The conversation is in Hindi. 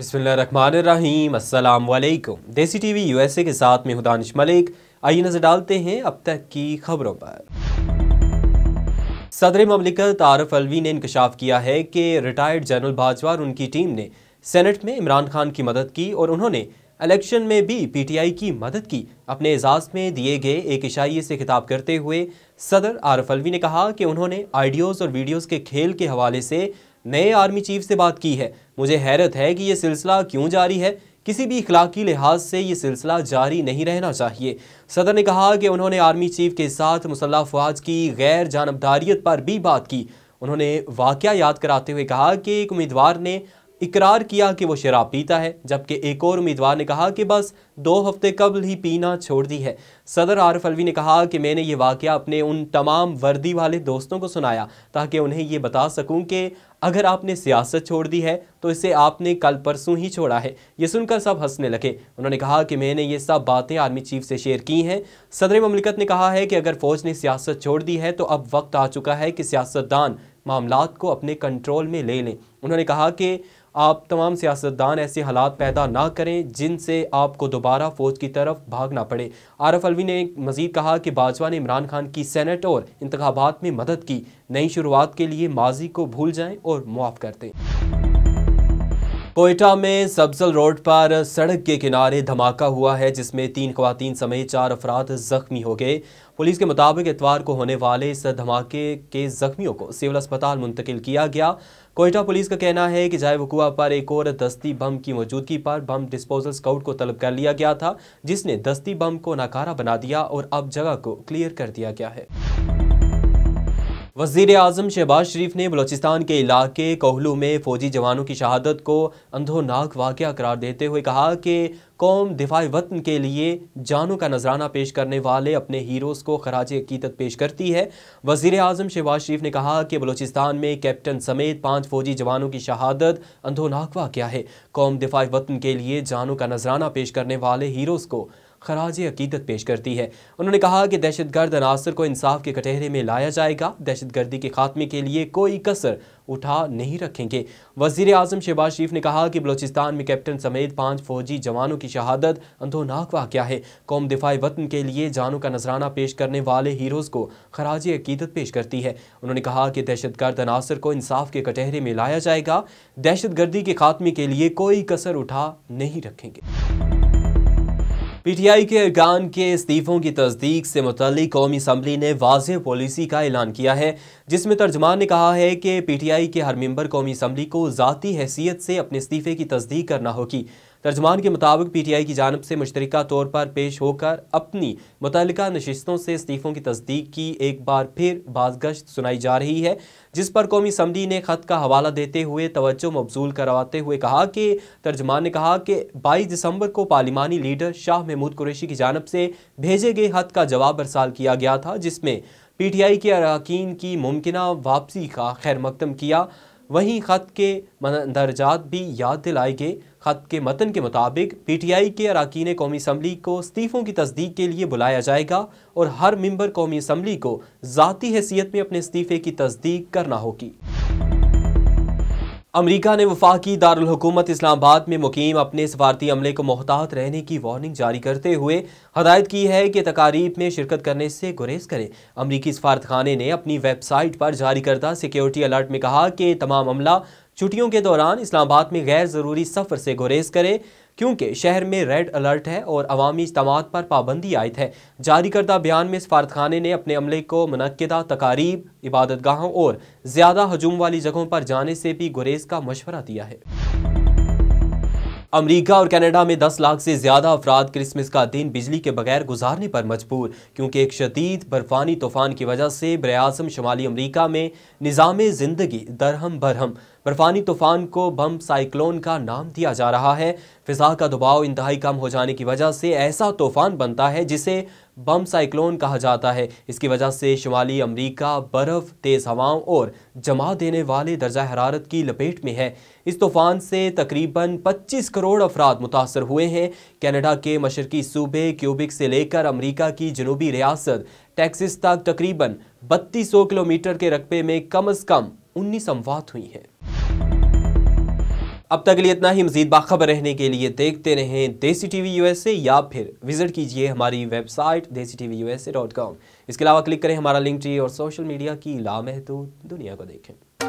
वालेकुम देसी टीवी यूएसए के साथ में हुदानिश मलिक आइए नजर डालते हैं अब तक की खबरों पर सदर ममलिकत आरफ अलवी ने इंकशाफ किया है कि रिटायर्ड जनरल बाजवा और उनकी टीम ने सेनेट में इमरान खान की मदद की और उन्होंने इलेक्शन में भी पीटीआई की मदद की अपने एजाज़ में दिए गए एक इशारे से खिताब करते हुए सदर आरफ अलवी ने कहा कि उन्होंने आइडियोज़ और वीडियोज़ के खेल के हवाले से नए आर्मी चीफ से बात की है मुझे हैरत है कि ये सिलसिला क्यों जारी है किसी भी इखलाकी लिहाज से ये सिलसिला जारी नहीं रहना चाहिए सदर ने कहा कि उन्होंने आर्मी चीफ के साथ मुसल्ह फवाज की गैर जानबदारियत पर भी बात की उन्होंने वाक़ याद कराते हुए कहा कि एक उम्मीदवार ने इकरार किया कि वो शराब पीता है जबकि एक और उम्मीदवार ने कहा कि बस दो हफ्ते कबल ही पीना छोड़ दी है सदर आरफ अलवी ने कहा कि मैंने ये वाक़ अपने उन तमाम वर्दी वाले दोस्तों को सुनाया ताकि उन्हें ये बता सकूँ कि अगर आपने सियासत छोड़ दी है तो इसे आपने कल परसों ही छोड़ा है ये सुनकर सब हंसने लगे उन्होंने कहा कि मैंने ये सब बातें आर्मी चीफ से शेयर की हैं सदर ममलिकत ने कहा है कि अगर फौज ने सियासत छोड़ दी है तो अब वक्त आ चुका है कि सियासतदान मामला को अपने कंट्रोल में ले लें उन्होंने कहा कि आप तमाम सियासतदान ऐसे हालात पैदा ना करें जिनसे आपको दोबारा फौज की तरफ भागना पड़े आरफ अलवी ने मजीद कहा कि बाजवा ने इमरान खान की सेनेट और इंतबात में मदद की नई शुरुआत के लिए माजी को भूल जाएं और मुआफ़ कर दें कोयटा में सब्जल रोड पर सड़क के किनारे धमाका हुआ है जिसमें तीन खुवान समेत चार अफराद जख्मी हो गए पुलिस के मुताबिक इतवार को होने वाले इस धमाके के जख्मियों को सिविल अस्पताल मुंतकिल किया गया कोयटा पुलिस का कहना है कि वकुआ पर एक और दस्ती बम की मौजूदगी पर बम डिस्पोजल स्काउट को तलब कर लिया गया था जिसने दस्ती बम को नाकारा बना दिया और अब जगह को क्लियर कर दिया गया है वजीर अजम शहबाज शरीफ ने बलोचिस्तान के इलाके कोहलू में फौजी जवानों की शहादत को अंधोनाक वाक़ करार देते हुए कहा कि कौम दिफाई वतन के लिए जानों का नजराना पेश करने वाले अपने हीरोज़ को खराज अकीदत पेश करती है वजीर अजम शहबाज शरीफ ने कहा कि बलोचिस्तान में कैप्टन समेत पाँच फौजी जवानों की शहादत अंधोनाक वाक़ है कौम दिफाई वतन के लिए जानों का नजराना पेश करने वाले हीरोज़ को खराज अकीदत पेश करती है उन्होंने कहा कि दहशत गर्द अनासर को इंसाफ के कटहरे में लाया जाएगा दहशत गर्दी के खात्मे के लिए कोई कसर उठा नहीं रखेंगे वजीर अजम शहबाज शरीफ ने कहा कि बलोचिस्तान में कैप्टन समेत पाँच फौजी जवानों की शहादत अंधोनाक वाक़ है कौम दिफाई वतन के लिए जानों का नजराना पेश करने वाले हीरोज़ को खराज अकीदत पेश करती है उन्होंने कहा कि दहशत गर्द अनासर को इंसाफ के कटहरे में लाया जाएगा दहशत गर्दी के खात्मे के लिए कोई कसर उठा नहीं रखेंगे पीटीआई के अरकान के इस्तीफों की तस्दीक से मुतल कौमी असम्बली ने वाज पॉलिसी का ऐलान किया है जिसमें तर्जमान ने कहा है कि पीटीआई के हर मंबर कौमी असम्बली को जतीी हैसियत से अपने इस्तीफे की तस्दीक करना होगी तर्जमान के मुताबिक पी टी आई की जानब से मुश्तर तौर पर पेश होकर अपनी मुतल नशस्तों से इस्तीफ़ों की तस्दीक की एक बार फिर बाजगश्त सुनाई जा रही है जिस पर कौमी असम्बली ने ख़त का हवाला देते हुए तोज्जो मबजूल करवाते हुए कहा कि तर्जमान ने कहा कि बाईस दिसंबर को पार्लिमानी लीडर शाह महमूद कुरेशी की जानब से भेजे गए ख़त का जवाब अरसाल किया गया था जिसमें पी टी आई के अरकान की मुमकिन वापसी का खैर मकदम किया वहीं ख़त के दर्जात भी याद दिलाए गए ख़त के मतन के मुताबिक पी टी आई के अरकान कौमी असम्बली को इस्तीफ़ों की तस्दीक के लिए बुलाया जाएगा और हर मम्बर कौमी असम्बली को ज़ाती हैसियत में अपने इस्तीफ़े की तस्दीक करना होगी अमरीका ने वफाकी दारकूमत इस्लामाबाद में मुकीम अपने सफारती अमले को मोहतात रहने की वार्निंग जारी करते हुए हदायत की है कि तकारीब में शिरकत करने से गुरेज करें अमरीकी सफारतखाने ने अपनी वेबसाइट पर जारी करदा सिक्योरिटी अलर्ट में कहा कि तमाम अमला छुट्टियों के दौरान इस्लामाबाद में गैर ज़रूरी सफ़र से गुरेज करें क्योंकि शहर में रेड अलर्ट है और अवामी इज्तम पर पाबंदी आयद है जारी करदा बयान में सफारतखाने ने अपने अमले को मनदा तकारीब इबादत गाहों और ज़्यादा हजूम वाली जगहों पर जाने से भी गुरेज का मशवरा दिया है अमरीका और कनाडा में 10 लाख से ज़्यादा अफराद क्रिसमस का दिन बिजली के बगैर गुजारने पर मजबूर क्योंकि एक शदीद बर्फानी तूफान की वजह से बरअम शुमाली अमरीका में निज़ाम ज़िंदगी दरहम बरहम बर्फानी तूफान को बम साइक्लोन का नाम दिया जा रहा है फिजा का दबाव इंतहाई कम हो जाने की वजह से ऐसा तूफान बनता है जिसे बम साइक्लोन कहा जाता है इसकी वजह से शुमाली अमरीका बर्फ़ तेज़ हवाओं और जमा देने वाले दर्जा हरारत की लपेट में है इस तूफ़ान से तकरीबन 25 करोड़ अफराद मुतासर हुए हैं कनाडा के मशरकी सूबे क्यूबिक से लेकर अमरीका की जनूबी रियासत टैक्सिस तक तकरीबन सौ किलोमीटर के रकबे में कम अज़ कम उन्नीस अमवात हुई हैं अब तक के लिए इतना ही मजीद बाखबर रहने के लिए देखते रहें देसी टी वी यू एस ए या फिर विजिट कीजिए हमारी website Desi TV USA you एस ए डॉट कॉम इसके अलावा क्लिक करें हमारा लिंक ट्री और सोशल मीडिया की लामहदूद दुनिया को देखें